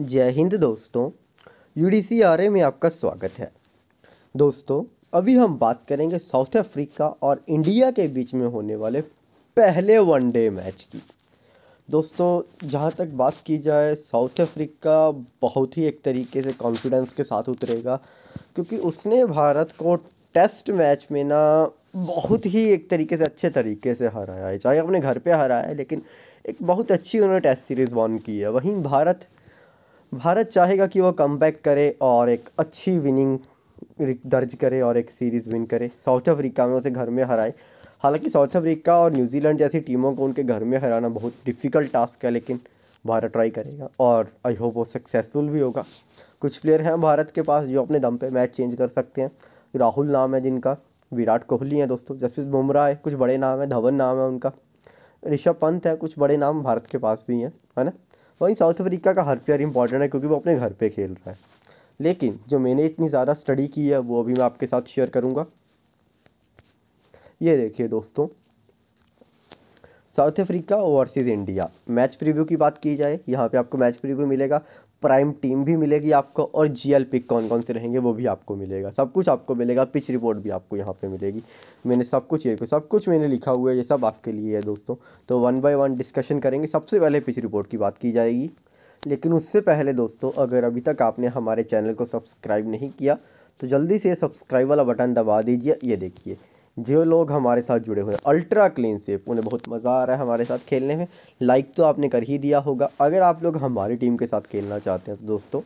जय हिंद दोस्तों U D में आपका स्वागत है दोस्तों अभी हम बात करेंगे साउथ अफ्रीका और इंडिया के बीच में होने वाले पहले वनडे मैच की दोस्तों जहाँ तक बात की जाए साउथ अफ्रीका बहुत ही एक तरीके से कॉन्फिडेंस के साथ उतरेगा क्योंकि उसने भारत को टेस्ट मैच में ना बहुत ही एक तरीके से अच्छे तरीके से हराया है चाहे अपने घर पे हराया है लेकिन एक बहुत अच्छी उन्होंने टेस्ट सीरीज़ वॉन की है वहीं भारत भारत चाहेगा कि वह कम करे और एक अच्छी विनिंग दर्ज करे और एक सीरीज़ विन करे साउथ अफ्रीका में उसे घर में हराए हालांकि साउथ अफ्रीका और न्यूजीलैंड जैसी टीमों को उनके घर में हराना बहुत डिफ़िकल्ट टास्क है लेकिन भारत ट्राई करेगा और आई होप वो सक्सेसफुल भी होगा कुछ प्लेयर हैं भारत के पास जो अपने दम पे मैच चेंज कर सकते हैं राहुल नाम है जिनका विराट कोहली है दोस्तों जसप्रीत बुमराह है कुछ बड़े नाम है धवन नाम है उनका ऋषभ पंत है कुछ बड़े नाम भारत के पास भी हैं है ना वहीं साउथ अफ्रीका का हर प्लेयर इंपॉर्टेंट है क्योंकि वो अपने घर पे खेल रहा है लेकिन जो मैंने इतनी ज़्यादा स्टडी की है वो अभी मैं आपके साथ शेयर करूँगा ये देखिए दोस्तों South Africa overseas India match preview की बात की जाए यहाँ पे आपको मैच प्रीव्यू मिलेगा प्राइम टीम भी मिलेगी आपको और जी एल पिक कौन कौन से रहेंगे वो भी आपको मिलेगा सब कुछ आपको मिलेगा पिच रिपोर्ट भी आपको यहाँ पे मिलेगी मैंने सब कुछ ये सब कुछ मैंने लिखा हुआ है ये सब आपके लिए है दोस्तों तो वन बाय वन डिस्कशन करेंगे सबसे पहले पिच रिपोर्ट की बात की जाएगी लेकिन उससे पहले दोस्तों अगर अभी तक आपने हमारे चैनल को सब्सक्राइब नहीं किया तो जल्दी से सब्सक्राइब वाला बटन दबा दीजिए ये देखिए जो लोग हमारे साथ जुड़े हुए हैं अल्ट्रा क्लीन सेप उन्हें बहुत मज़ा आ रहा है हमारे साथ खेलने में लाइक तो आपने कर ही दिया होगा अगर आप लोग हमारी टीम के साथ खेलना चाहते हैं तो दोस्तों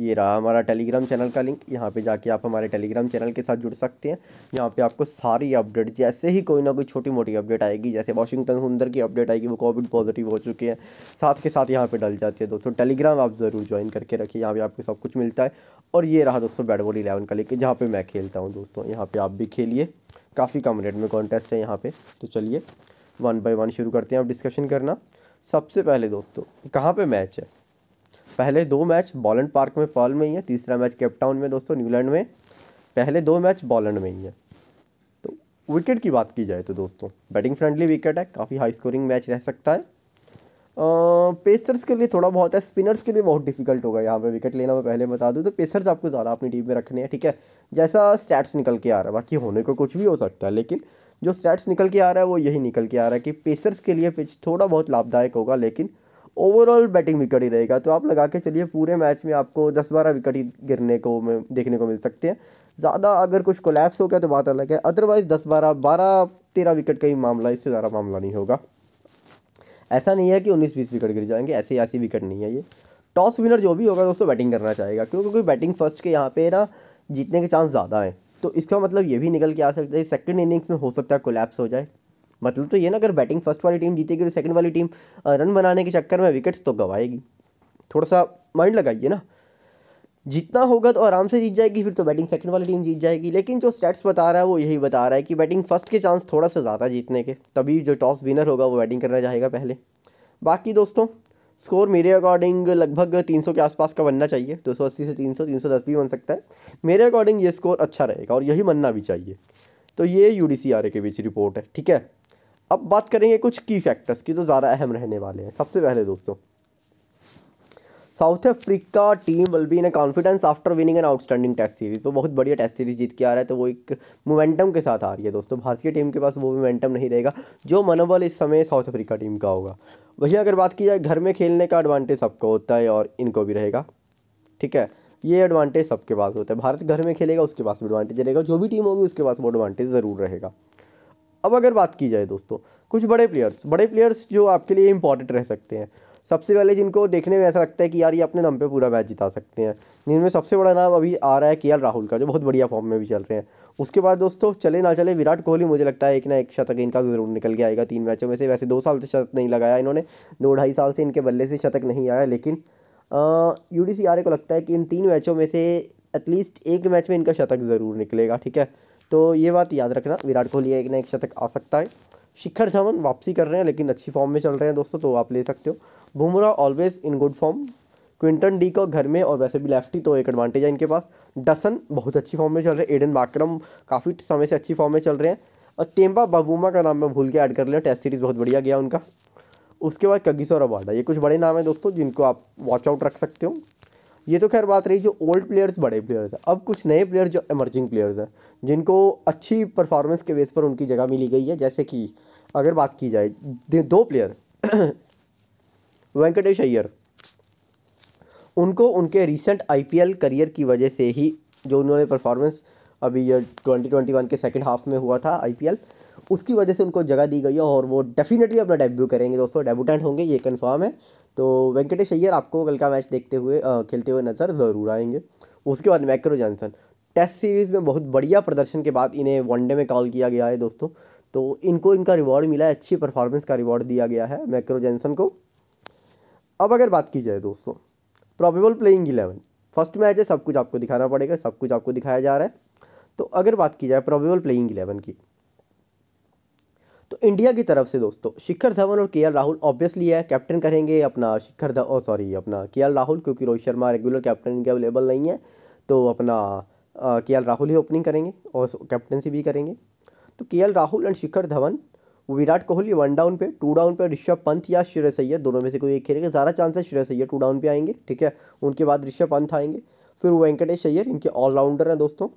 ये रहा हमारा टेलीग्राम चैनल का लिंक यहाँ पे जाके आप हमारे टेलीग्राम चैनल के साथ जुड़ सकते हैं यहाँ पे आपको सारी अपडेट जैसे ही कोई ना कोई छोटी मोटी अपडेट आएगी जैसे वाशिंगटन सुंदर की अपडेट आएगी वो कोविड पॉजिटिव हो चुके हैं साथ के साथ यहाँ पर डल जाती है दोस्तों टेलीग्राम आप ज़रूर ज्वाइन करके रखिए यहाँ पर आपको सब कुछ मिलता है और ये रहा दोस्तों बैट बॉल इलेवन का लिंक जहाँ पर मैं खेलता हूँ दोस्तों यहाँ पर आप भी खेलिए काफ़ी कम रेट में कॉन्टेस्ट है यहाँ पर तो चलिए वन बाई वन शुरू करते हैं आप डिस्कशन करना सबसे पहले दोस्तों कहाँ पर मैच है पहले दो मैच बॉलेंड पार्क में पर्ल में ही है तीसरा मैच केपटाउन में दोस्तों न्यूलैंड में पहले दो मैच बॉलेंड में ही है तो विकेट की बात की जाए तो दोस्तों बैटिंग फ्रेंडली विकेट है काफ़ी हाई स्कोरिंग मैच रह सकता है पेसर्स के लिए थोड़ा बहुत है स्पिनर्स के लिए बहुत डिफिकल्ट होगा यहाँ पे विकेट लेना मैं पहले बता दूँ तो पेसर्स आपको ज़्यादा अपनी टीम में रखने हैं ठीक है जैसा स्टैट्स निकल के आ रहा है बाकी होने को कुछ भी हो सकता है लेकिन जो स्टैट्स निकल के आ रहा है वो यही निकल के आ रहा है कि पेसर्स के लिए पिच थोड़ा बहुत लाभदायक होगा लेकिन ओवरऑल बैटिंग विकेट ही रहेगा तो आप लगा के चलिए पूरे मैच में आपको दस बारह विकेट ही गिरने को में देखने को मिल सकते हैं ज़्यादा अगर कुछ कोलैप्स हो गया तो बात अलग है अदरवाइज़ दस बारह बारह तेरह विकेट का ही मामला इससे ज़्यादा मामला नहीं होगा ऐसा नहीं है कि उन्नीस बीस विकेट गिर जाएंगे ऐसे ऐसी विकेट नहीं है ये टॉस विनर जो भी होगा दोस्तों बैटिंग करना चाहेगा क्योंकि कोई बैटिंग फर्स्ट के यहाँ पे ना जीतने के चांस ज़्यादा हैं तो इसका मतलब ये भी निकल के आ सकता है सेकंड इनिंग्स में हो सकता है कोलैप्स हो जाए मतलब तो ये ना अगर बैटिंग फर्स्ट वाली टीम जीतेगी तो सेकंड वाली टीम रन बनाने के चक्कर में विकेट्स तो गवाएगी थोड़ा सा माइंड लगाइए ना जीतना होगा तो आराम से जीत जाएगी फिर तो बैटिंग सेकंड वाली टीम जीत जाएगी लेकिन जो स्टैट्स बता रहा है वो यही बता रहा है कि बैटिंग फर्स्ट के चांस थोड़ा सा ज़्यादा जीतने के तभी जो टॉस विनर होगा वो बैटिंग करना चाहेगा पहले बाकी दोस्तों स्कोर मेरे अकॉर्डिंग लगभग 300 के आसपास का बनना चाहिए 280 से 300 310 भी बन सकता है मेरे अकॉर्डिंग ये स्कोर अच्छा रहेगा और यही बनना भी चाहिए तो ये यू डी के बीच रिपोर्ट है ठीक है अब बात करेंगे कुछ की फैक्टर्स की जो ज़्यादा अहम रहने वाले हैं सबसे पहले दोस्तों South Africa team will be in a confidence after winning an outstanding test series तो बहुत बढ़िया टेस्ट सीरीज जीत के आ रहा है तो वो एक मोमेंटम के साथ आ रही है दोस्तों भारतीय टीम के पास वो मोमेंटम नहीं रहेगा जो मनोबल इस समय साउथ अफ्रीका टीम का होगा वही अगर बात की जाए घर में खेलने का एडवांटेज सबको होता है और इनको भी रहेगा ठीक है ये एडवांटेज सबके पास होता है भारत घर में खेलेगा उसके पास भी एडवांटेज रहेगा जो भी टीम होगी उसके पास वो एडवांटेज ज़रूर रहेगा अब अगर बात की जाए दोस्तों कुछ बड़े प्लेयर्स बड़े प्लेयर्स जो आपके लिए इंपॉर्टेंट रह सकते हैं सबसे पहले जिनको देखने में ऐसा लगता है कि यार ये अपने नाम पे पूरा मैच जिता सकते हैं जिनमें सबसे बड़ा नाम अभी आ रहा है के राहुल का जो बहुत बढ़िया फॉर्म में भी चल रहे हैं उसके बाद दोस्तों चले ना चले विराट कोहली मुझे लगता है एक ना एक शतक इनका ज़रूर निकल के आएगा तीन मैचों में से वैसे दो साल से शतक नहीं लगाया इन्होंने दो ढाई साल से इनके बल्ले से शतक नहीं आया लेकिन यू डी को लगता है कि इन तीन मैचों में से एटलीस्ट एक मैच में इनका शतक ज़रूर निकलेगा ठीक है तो ये बात याद रखना विराट कोहली एक ना एक शतक आ सकता है शिखर धवन वापसी कर रहे हैं लेकिन अच्छी फॉर्म में चल रहे हैं दोस्तों तो आप ले सकते हो Bumrah always in good form Quinton de को घर में और वैसे भी लेफ्टी तो एक एडवांटेज है इनके पास डसन बहुत अच्छी फॉर्म में चल रहे हैं एडन बाक्रम काफ़ी समय से अच्छी फॉर्म में चल रहे हैं और तेम्बा बबूमा का नाम मैं भूल के ऐड कर लिया टेस्ट सीरीज़ बहुत बढ़िया गया उनका उसके बाद कगिस और अबाडा ये कुछ बड़े नाम हैं दोस्तों जिनको आप वॉच आउट रख सकते हो ये तो खैर बात रही जो ओल्ड प्लेयर्स बड़े प्लेयर्स हैं अब कुछ नए प्लेयर जो एमरजिंग प्लेयर्स हैं जिनको अच्छी परफॉर्मेंस के बेस पर उनकी जगह मिली गई है जैसे कि अगर बात की जाए दो प्लेयर वेंकटेश अय्यर उनको उनके रिसेंट आईपीएल करियर की वजह से ही जो उन्होंने परफॉर्मेंस अभी ये ट्वेंटी ट्वेंटी वन के सेकेंड हाफ में हुआ था आई उसकी वजह से उनको जगह दी गई है और वो डेफिनेटली अपना डेब्यू करेंगे दोस्तों डेब्यूटेंट होंगे ये कन्फर्म है तो वेंकटेश अय्यर आपको कल का मैच देखते हुए आ, खेलते हुए नज़र ज़रूर आएंगे उसके बाद मैक्रो जॉनसन टेस्ट सीरीज़ में बहुत बढ़िया प्रदर्शन के बाद इन्हें वनडे में कॉल किया गया है दोस्तों तो इनको इनका रिवॉर्ड मिला है अच्छी परफॉर्मेंस का रिवॉर्ड दिया गया है मैक्रो जॉनसन को अब अगर बात की जाए दोस्तों probable playing eleven first match है सब कुछ आपको दिखाना पड़ेगा सब कुछ आपको दिखाया जा रहा है तो अगर बात की जाए प्रॉबेबल प्लेइंग इलेवन की तो इंडिया की तरफ से दोस्तों शिखर धवन और के राहुल ऑब्वियसली है कैप्टन करेंगे अपना शिखर धवन सॉरी अपना के राहुल क्योंकि रोहित शर्मा रेगुलर कैप्टन इनके अवेलेबल नहीं है तो अपना के राहुल ही ओपनिंग करेंगे और कैप्टनसी भी करेंगे तो K Rahul and Shikhar Dhawan Virat Kohli one down पे टू डाउन पे ऋषभ पंत या श्रेय सैयद दोनों में से कोई एक खेलेगा ज़्यादा चांस है श्रेय सैयद टू डाउन पे आएंगे ठीक है उनके बाद ऋषभ पंत आएंगे फिर वेंकटेश अय्यर इनके ऑलराउंडर हैं दोस्तों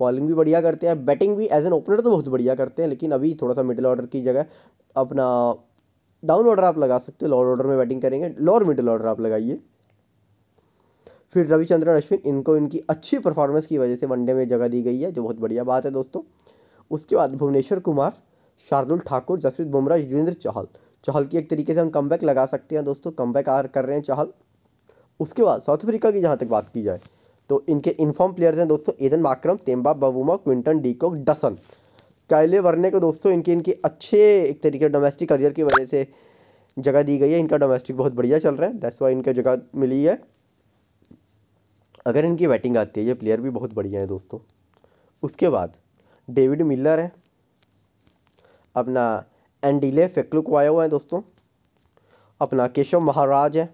बॉलिंग भी बढ़िया करते हैं बैटिंग भी एज एन ओपनर तो बहुत बढ़िया करते हैं लेकिन अभी थोड़ा सा मिडिल ऑर्डर की जगह अपना डाउन ऑर्डर आप लगा सकते हो लोअर ऑर्डर में बैटिंग करेंगे लोअर मिडिल ऑर्डर आप लगाइए फिर रविचंद्रन अश्विन इनको इनकी अच्छी परफॉर्मेंस की वजह से वनडे में जगह दी गई है जो बहुत बढ़िया बात है दोस्तों उसके बाद भुवनेश्वर कुमार शार्दुल ठाकुर जसप्रीत बुमराह युजवेंद्र चहल चहल की एक तरीके से हम कम लगा सकते हैं दोस्तों कम बैक कर रहे हैं चहल उसके बाद साउथ अफ्रीका की जहाँ तक बात की जाए तो इनके इनफॉर्म प्लेयर्स हैं दोस्तों Aiden Markram Temba Bavuma Quinton de Kock Dussen Kyle Verreynne को दोस्तों इनके इनके अच्छे एक तरीके डोमेस्टिक करियर की वजह से जगह दी गई है इनका डोमेस्टिक बहुत बढ़िया चल रहा है दैट्स वाई इनका जगह मिली है अगर इनकी बैटिंग आती है ये प्लेयर भी बहुत बढ़िया है दोस्तों उसके बाद डेविड मिलर है अपना एंडीले फेक्लुक आया हुआ है दोस्तों अपना केशव महाराज है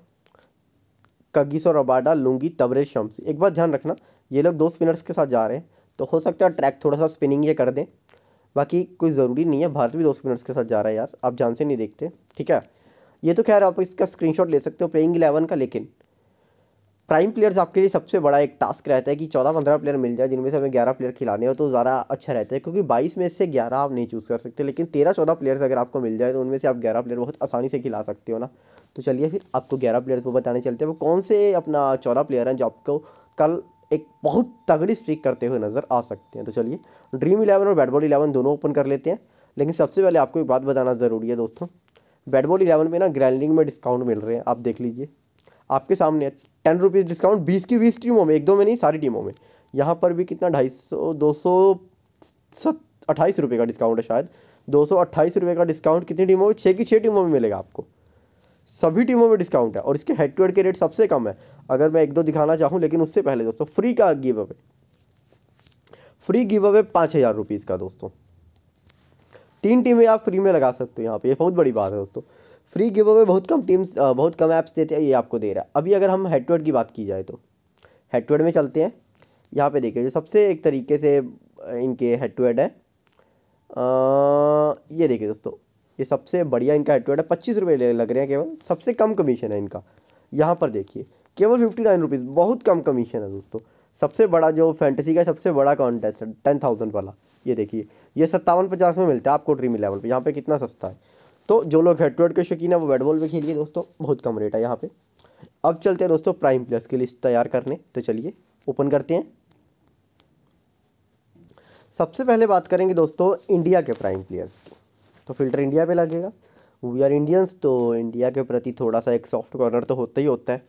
कगिस और अबाडा लूंगी तबरेज शम्स एक बात ध्यान रखना ये लोग दो स्पिनर्स के साथ जा रहे हैं तो हो सकता है ट्रैक थोड़ा सा स्पिनिंग ये कर दें बाकी कोई ज़रूरी नहीं है भारत भी दो स्पिनर्स के साथ जा रहा है यार आप जान से नहीं देखते ठीक है ये तो खैर आप इसका स्क्रीनशॉट ले सकते हो प्लेइंग इलेवन का लेकिन प्राइम प्लेयर्स आपके लिए सबसे बड़ा एक टास्क रहता है कि चौदह पंद्रह प्लेयर मिल जाए जिनमें से हमें ग्यारह प्लेयर खिलाने हो तो ज़्यादा अच्छा रहता है क्योंकि बाईस में से ग्यारह आप नहीं चूज़ कर सकते लेकिन तेरह चौदह प्लेयर्स अगर आपको मिल जाए तो उनमें से आप ग्यारह प्लेयर बहुत आसानी से खिला सकते हो ना तो चलिए फिर आपको ग्यारह प्लेयर्स को बताने चलते हैं वो कौन से अपना चौदह प्लेयर हैं जो आपको कल एक बहुत तगड़ी स्ट्रिक करते हुए नज़र आ सकते हैं तो चलिए ड्रीम इलेवन और बैटबॉल इलेवन दोनों ओपन कर लेते हैं लेकिन सबसे पहले आपको एक बात बताना ज़रूरी है दोस्तों बैटबॉल इलेवन में ना ग्रैंडिंग में डिस्काउंट मिल रहे हैं आप देख लीजिए आपके सामने टेन रुपीज़ डिस्काउंट बीस की बीस टीमों में एक दो में नहीं सारी टीमों में यहाँ पर भी कितना ढाई सौ दो सौ सत अट्ठाईस रुपये का डिस्काउंट है शायद दो सौ अट्ठाईस रुपये का डिस्काउंट कितनी टीमों में छः की छः टीमों में मिलेगा आपको सभी टीमों में डिस्काउंट है और इसके हेड टू हेड के रेट सबसे कम है अगर मैं एक दो दिखाना चाहूँ लेकिन उससे पहले दोस्तों फ्री का giveaway free giveaway पाँच हज़ार रुपीज़ का दोस्तों तीन टीमें आप फ्री में लगा सकते हो यहाँ पे ये बहुत बड़ी बात है दोस्तों फ्री गिव अवे बहुत कम टीम्स बहुत कम ऐप्स देते हैं ये आपको दे रहा है अभी अगर हम हेड टूड की बात की जाए तो हेड टू में चलते हैं यहाँ पे देखिए जो सबसे एक तरीके से इनके हेड टू हेड है आ, ये देखिए दोस्तों ये सबसे बढ़िया इनका हेड है पच्चीस रुपये लग रहे हैं केवल सबसे कम कमीशन है इनका यहाँ पर देखिए केवल फिफ्टी नाइन रुपीज़ बहुत कम कमीशन है दोस्तों सबसे बड़ा जो फैंटेसी का सबसे बड़ा कॉन्टेस्ट है टेन थाउजेंड वाला ये देखिए ये सत्तावन पचास में मिलता है आपको ड्रीम इलेवन पर यहाँ पे कितना सस्ता है तो जो लोग हेडवर्ड के शौकीन है वो बैट बॉल भी खेलिए दोस्तों बहुत कम रेट है यहाँ पे अब चलते हैं दोस्तों प्राइम प्लस की लिस्ट तैयार करने तो चलिए ओपन करते हैं सबसे पहले बात करेंगे दोस्तों इंडिया के प्राइम प्लेयर्स की तो फिल्टर इंडिया पे लगेगा वी आर इंडियंस तो इंडिया के प्रति थोड़ा सा एक सॉफ्ट कॉर्नर तो होता ही होता है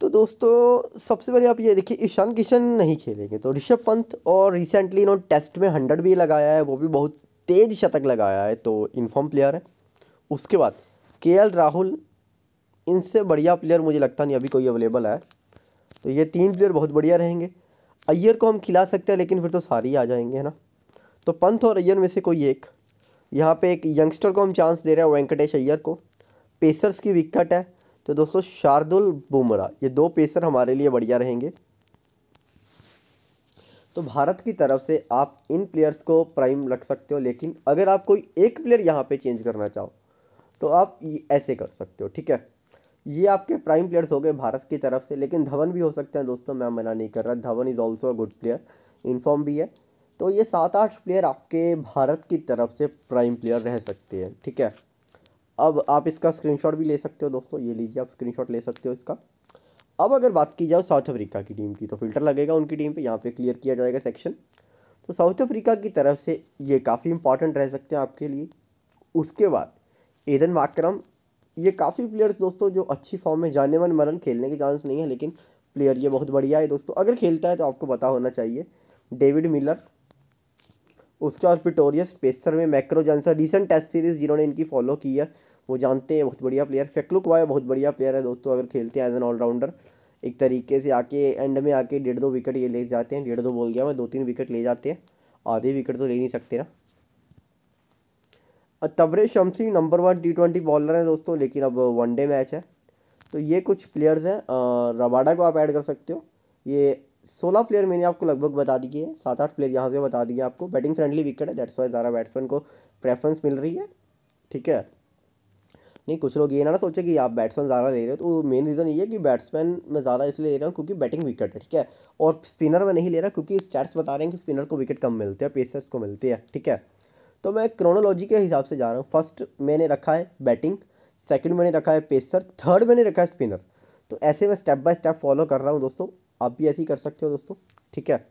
तो दोस्तों सबसे पहले आप ये देखिए ईशान किशन नहीं खेलेंगे तो ऋषभ पंत और रिसेंटली इन्होंने टेस्ट में हंड्रेड भी लगाया है वो भी बहुत तेज शतक लगाया है तो इनफॉर्म प्लेयर है उसके बाद के राहुल इनसे बढ़िया प्लेयर मुझे लगता नहीं अभी कोई अवेलेबल है तो ये तीन प्लेयर बहुत बढ़िया रहेंगे अय्यर को हम खिला सकते हैं लेकिन फिर तो सारे ही आ जाएंगे है ना तो पंथ और अय्यर में से कोई एक यहाँ पे एक यंगस्टर को हम चांस दे रहे हैं वेंकटेश अय्यर को पेसर्स की विकट है तो दोस्तों शार्दुल बुमरा ये दो पेसर हमारे लिए बढ़िया रहेंगे तो भारत की तरफ से आप इन प्लेयर्स को प्राइम रख सकते हो लेकिन अगर आप कोई एक प्लेयर यहाँ पे चेंज करना चाहो तो आप ऐसे कर सकते हो ठीक है ये आपके प्राइम प्लेयर्स हो गए भारत की तरफ से लेकिन धवन भी हो सकते हैं दोस्तों मैं मना नहीं कर रहा Dhawan is also a good player in form भी है तो ये सात आठ प्लेयर आपके भारत की तरफ से प्राइम प्लेयर रह सकते हैं ठीक है अब आप इसका स्क्रीनशॉट भी ले सकते हो दोस्तों ये लीजिए आप स्क्रीनशॉट ले सकते हो इसका अब अगर बात की जाए साउथ अफ्रीका की टीम की तो फिल्टर लगेगा उनकी टीम पे यहाँ पे क्लियर किया जाएगा सेक्शन तो साउथ अफ्रीका की तरफ से ये काफ़ी इंपॉर्टेंट रह सकते हैं आपके लिए उसके बाद एदन माक्रम ये काफ़ी प्लेयर्स दोस्तों जो अच्छी फॉर्म में जाने वन मरन खेलने के चांस नहीं है लेकिन प्लेयर ये बहुत बढ़िया है दोस्तों अगर खेलता है तो आपको पता होना चाहिए डेविड मिलर उसके बाद पिटोरियस पेसर में मैक्रो जॉनसन रिसेंट टेस्ट सीरीज़ जिन्होंने इनकी फॉलो की है वो जानते हैं बहुत बढ़िया प्लेयर फेकलुक वाय बहुत बढ़िया प्लेयर है दोस्तों अगर खेलते हैं एज एन ऑलराउंडर एक तरीके से आके एंड में आके डेढ़ दो विकेट ये ले जाते हैं डेढ़ दो बोल गया मैं दो तीन विकेट ले जाते हैं आधे विकेट तो ले नहीं सकते ना Tabraiz Shamsi number one T twenty bowler हैं दोस्तों लेकिन अब वनडे मैच है तो ये कुछ प्लेयर्स हैं रबाडा को आप ऐड कर सकते हो ये सोलह प्लेयर मैंने आपको लगभग बता दिए हैं सात आठ प्लेयर यहाँ से बता दिए आपको बैटिंग फ्रेंडली विकेट है डेट्स वाई ज़्यादा बैट्समैन को प्रेफरेंस मिल रही है ठीक है नहीं कुछ लोग ये ना ना सोचे कि आप बैट्समैन ज़्यादा ले रहे हो तो मेन रीज़न ये है कि बैट्समैन मैं ज़्यादा इसलिए ले रहा हूँ क्योंकि बैटिंग विकेट है ठीक है और स्पिनर मैं नहीं ले रहा क्योंकि स्टैट्स बता रहे हैं कि स्पिनर को विकेट कम मिलते हैं पेसर्स को मिलती है ठीक है तो मैं क्रोनोलॉजी के हिसाब से जा रहा हूँ फर्स्ट मैंने रखा है बैटिंग सेकेंड मैंने रखा है पेसर थर्ड मैंने रखा है स्पिनर तो ऐसे मैं स्टेप बाय स्टेप फॉलो कर रहा हूँ दोस्तों आप भी ऐसे ही कर सकते हो दोस्तों ठीक है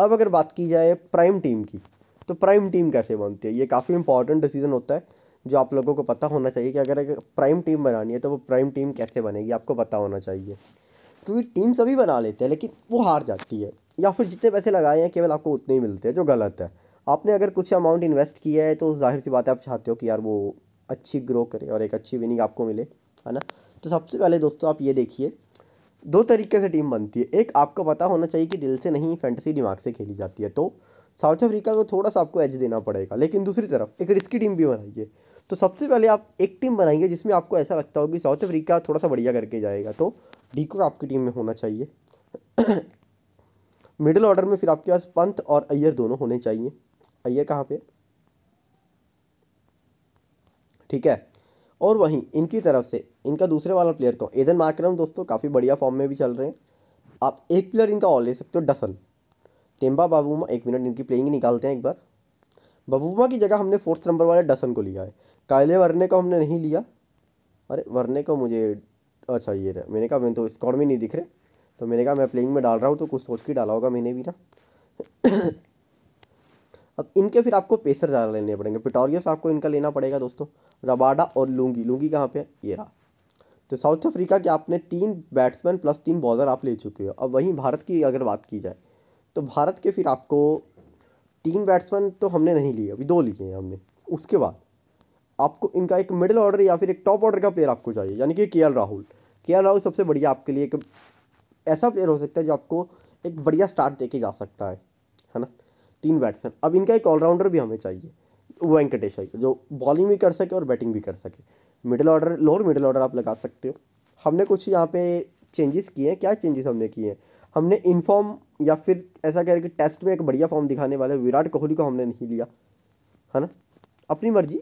अब अगर बात की जाए प्राइम टीम की तो प्राइम टीम कैसे बनती है ये काफ़ी इंपॉर्टेंट डिसीजन होता है जो आप लोगों को पता होना चाहिए कि अगर एक प्राइम टीम बनानी है तो वो प्राइम टीम कैसे बनेगी आपको पता होना चाहिए क्योंकि टीम सभी बना लेते हैं लेकिन वो हार जाती है या फिर जितने पैसे लगाए हैं केवल आपको उतने ही मिलते हैं जो गलत है आपने अगर कुछ अमाउंट इन्वेस्ट किया है तो जाहिर सी बात है आप चाहते हो कि यार वो अच्छी ग्रो करे और एक अच्छी विनिंग आपको मिले है ना तो सबसे पहले दोस्तों आप ये देखिए दो तरीके से टीम बनती है एक आपको पता होना चाहिए कि दिल से नहीं फैंटसी दिमाग से खेली जाती है तो साउथ अफ्रीका को थोड़ा सा आपको एज देना पड़ेगा लेकिन दूसरी तरफ एक रिस्की टीम भी बनाइए तो सबसे पहले आप एक टीम बनाइए जिसमें आपको ऐसा लगता हो कि साउथ अफ्रीका थोड़ा सा बढ़िया करके जाएगा तो डीको आपकी टीम में होना चाहिए मिडिल ऑर्डर में फिर आपके पास पंत और अय्यर दोनों होने चाहिए अय्यर कहाँ पे ठीक है और वहीं इनकी तरफ से इनका दूसरे वाला प्लेयर कौन एदन मार्क्रम दोस्तों काफ़ी बढ़िया फॉर्म में भी चल रहे हैं आप एक प्लेयर इनका और ले सकते हो डसन टेम्बा बाबूमा एक मिनट इनकी प्लेइंग निकालते हैं एक बार बबूमा की जगह हमने फोर्थ नंबर वाले डसन को लिया है कायले वरने को हमने नहीं लिया अरे वरने को मुझे अच्छा ये रहा मैंने कहा मैंने तो स्कॉर में नहीं दिख रहे तो मैंने कहा मैं प्लेइंग में डाल रहा हूँ तो कुछ सोच के डाला होगा मैंने भी ना अब इनके फिर आपको पेसर ज़्यादा लेने पड़ेंगे पिटोरियस आपको इनका लेना पड़ेगा दोस्तों रबाडा और लूंगी लूंगी कहाँ पे ये रहा तो साउथ अफ्रीका के आपने तीन बैट्समैन प्लस तीन बॉलर आप ले चुके हो अब वहीं भारत की अगर बात की जाए तो भारत के फिर आपको तीन बैट्समैन तो हमने नहीं लिए अभी दो लिए हैं हमने उसके बाद आपको इनका एक मिडिल ऑर्डर या फिर एक टॉप ऑर्डर का प्लेयर आपको चाहिए यानी कि के राहुल के राहुल सबसे बढ़िया आपके लिए एक ऐसा प्लेयर हो सकता है जो आपको एक बढ़िया स्टार्ट दे के जा सकता है है ना तीन बैट्समैन अब इनका एक ऑलराउंडर भी हमें चाहिए वेंकटेश अय्यर जो बॉलिंग भी कर सके और बैटिंग भी कर सके middle order lower middle order आप लगा सकते हो हमने कुछ यहाँ पे चेंजेस किए हैं क्या चेंजेस हमने किए हैं हमने इनफॉर्म या फिर ऐसा कह रहे कि टेस्ट में एक बढ़िया फॉर्म दिखाने वाले विराट कोहली को हमने नहीं लिया है ना अपनी मर्जी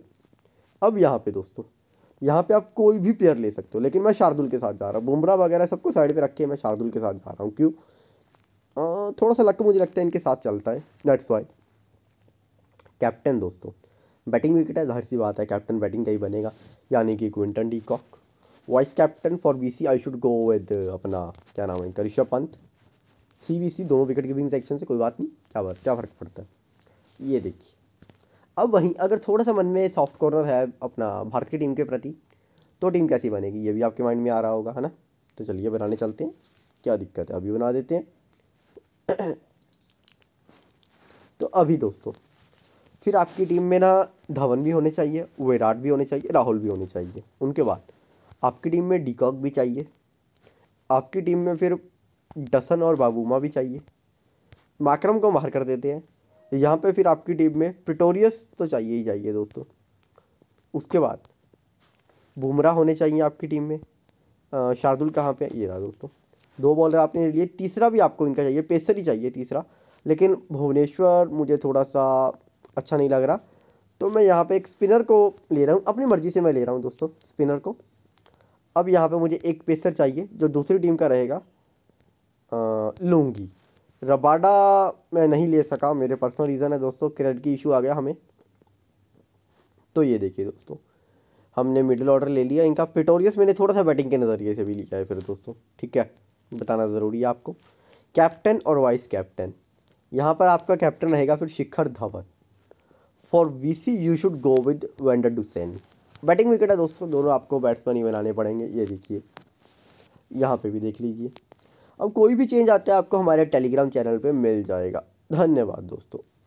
अब यहाँ पे दोस्तों यहाँ पे आप कोई भी प्लेयर ले सकते हो लेकिन मैं शार्दुल के साथ जा रहा हूँ बुमराह वगैरह सबको साइड पे रखे मैं शार्दुल के साथ जा रहा हूँ क्यों थोड़ा सा लक मुझे लगता है इनके साथ चलता है डेट्स वाई कैप्टन दोस्तों बैटिंग विकेट है जहर सी बात है कैप्टन बैटिंग का ही बनेगा यानी कि Quinton de Kock vice captain for V C I should go with अपना क्या नाम है Rishabh Pant C V C दोनों विकेट कीपिंग सेक्शन से कोई बात नहीं क्या बात क्या फ़र्क पड़ता है ये देखिए अब वहीं अगर थोड़ा सा मन में सॉफ्ट कॉर्नर है अपना भारत की टीम के प्रति तो टीम कैसी बनेगी ये भी आपके माइंड में आ रहा होगा है ना तो चलिए बनाने चलते हैं क्या दिक्कत है अभी बना देते हैं तो अभी दोस्तों फिर आपकी टीम में ना धवन भी होने चाहिए विराट भी होने चाहिए राहुल भी होने चाहिए उनके बाद आपकी टीम में डीकॉक भी चाहिए आपकी टीम में फिर डसन और बाबूमा भी चाहिए माकरम को बाहर कर देते हैं यहाँ पे फिर आपकी टीम में प्रिटोरियस तो चाहिए ही चाहिए दोस्तों उसके बाद बुमराह होने चाहिए आपकी टीम में शार्दुल कहाँ पे ये रहा दोस्तों दो बॉलर आपने लिए तीसरा भी आपको इनका चाहिए पेसर ही चाहिए तीसरा लेकिन भुवनेश्वर मुझे थोड़ा सा अच्छा नहीं लग रहा तो मैं यहाँ पे एक स्पिनर को ले रहा हूँ अपनी मर्ज़ी से मैं ले रहा हूँ दोस्तों स्पिनर को अब यहाँ पे मुझे एक पेसर चाहिए जो दूसरी टीम का रहेगा लूँगी रबाडा मैं नहीं ले सका मेरे पर्सनल रीज़न है दोस्तों क्रेडिट की इशू आ गया हमें तो ये देखिए दोस्तों हमने मिडिल ऑर्डर ले लिया इनका पिटोरियस मैंने थोड़ा सा बैटिंग के नज़रिए से भी लिया है फिर दोस्तों ठीक है बताना ज़रूरी है आपको कैप्टन और वाइस कैप्टन यहाँ पर आपका कैप्टन रहेगा फिर Shikhar Dhawan for V C you should go with van der Dussen batting wicket है दोस्तों दोनों आपको बैट्समैन ही बनाने पड़ेंगे ये देखिए यहाँ पे भी देख लीजिए अब कोई भी चेंज आता है आपको हमारे टेलीग्राम चैनल पर मिल जाएगा धन्यवाद दोस्तों